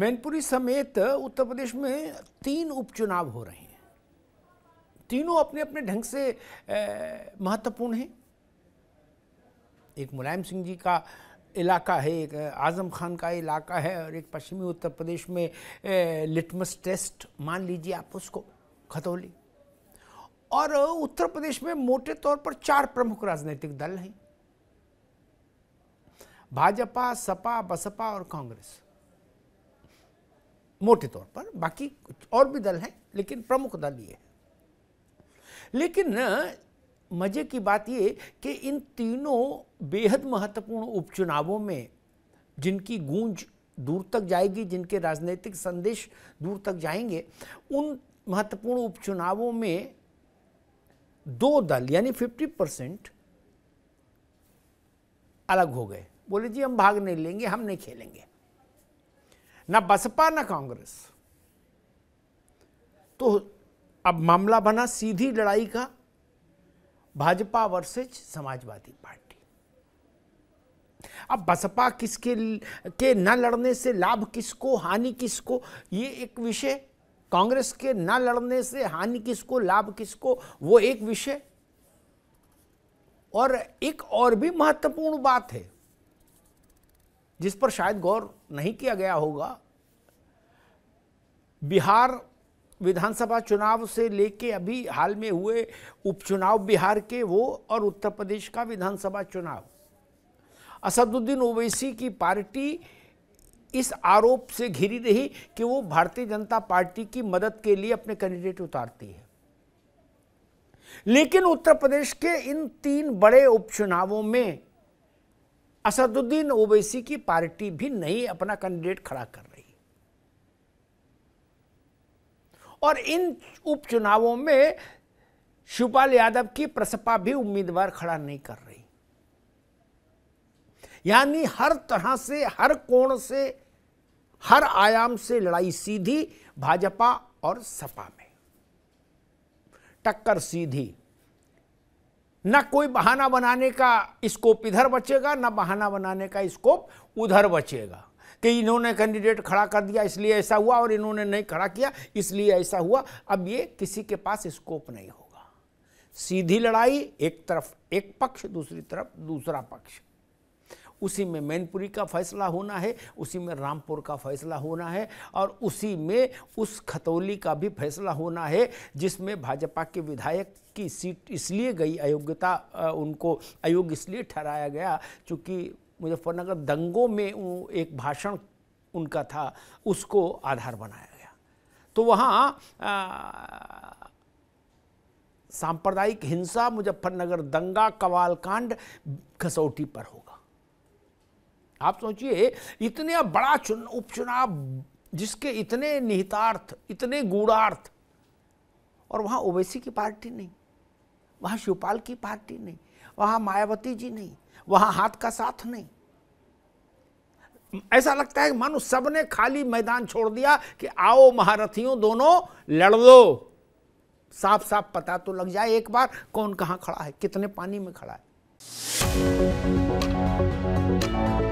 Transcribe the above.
मैनपुरी समेत उत्तर प्रदेश में तीन उपचुनाव हो रहे हैं तीनों अपने अपने ढंग से महत्वपूर्ण हैं एक मुलायम सिंह जी का इलाका है एक आज़म खान का इलाका है और एक पश्चिमी उत्तर प्रदेश में लिटमस टेस्ट मान लीजिए आप उसको खतौली और उत्तर प्रदेश में मोटे तौर पर चार प्रमुख राजनीतिक दल हैं भाजपा सपा बसपा और कांग्रेस मोटे तौर पर बाकी और भी दल हैं लेकिन प्रमुख दल ये है लेकिन मज़े की बात ये कि इन तीनों बेहद महत्वपूर्ण उपचुनावों में जिनकी गूंज दूर तक जाएगी जिनके राजनीतिक संदेश दूर तक जाएंगे उन महत्वपूर्ण उपचुनावों में दो दल यानी 50 परसेंट अलग हो गए बोले जी हम भाग नहीं लेंगे हम नहीं खेलेंगे ना बसपा ना कांग्रेस तो अब मामला बना सीधी लड़ाई का भाजपा वर्सेज समाजवादी पार्टी अब बसपा किसके के न लड़ने से लाभ किसको हानि किसको ये एक विषय कांग्रेस के न लड़ने से हानि किसको लाभ किसको वो एक विषय और एक और भी महत्वपूर्ण बात है जिस पर शायद गौर नहीं किया गया होगा बिहार विधानसभा चुनाव से लेके अभी हाल में हुए उपचुनाव बिहार के वो और उत्तर प्रदेश का विधानसभा चुनाव असदुद्दीन ओवैसी की पार्टी इस आरोप से घिरी रही कि वो भारतीय जनता पार्टी की मदद के लिए अपने कैंडिडेट उतारती है लेकिन उत्तर प्रदेश के इन तीन बड़े उपचुनावों में असदुद्दीन ओवैसी की पार्टी भी नहीं अपना कैंडिडेट खड़ा कर रही और इन उपचुनावों में शिवपाल यादव की प्रसपा भी उम्मीदवार खड़ा नहीं कर रही यानी हर तरह से हर कोण से हर आयाम से लड़ाई सीधी भाजपा और सपा में टक्कर सीधी ना कोई बहाना बनाने का स्कोप इधर बचेगा ना बहाना बनाने का स्कोप उधर बचेगा कि इन्होंने कैंडिडेट खड़ा कर दिया इसलिए ऐसा हुआ और इन्होंने नहीं खड़ा किया इसलिए ऐसा हुआ अब ये किसी के पास स्कोप नहीं होगा सीधी लड़ाई एक तरफ एक पक्ष दूसरी तरफ दूसरा पक्ष उसी में मैनपुरी का फैसला होना है उसी में रामपुर का फैसला होना है और उसी में उस खतौली का भी फैसला होना है जिसमें भाजपा के विधायक की सीट इसलिए गई अयोग्यता उनको अयोग्य इसलिए ठहराया गया चूँकि मुजफ्फरनगर दंगों में एक भाषण उनका था उसको आधार बनाया गया तो वहाँ सांप्रदायिक हिंसा मुजफ्फरनगर दंगा कवाल कांड कसौटी पर होगा आप सोचिए इतने बड़ा चुन उपचुनाव जिसके इतने निहितार्थ इतने गूढ़ार्थ और वहाँ ओवैसी की पार्टी नहीं वहाँ शिवपाल की पार्टी नहीं वहाँ मायावती जी नहीं वहाँ हाथ का साथ नहीं ऐसा लगता है मानो सबने खाली मैदान छोड़ दिया कि आओ महारथियों दोनों लड़ दो साफ साफ पता तो लग जाए एक बार कौन कहाँ खड़ा है कितने पानी में खड़ा है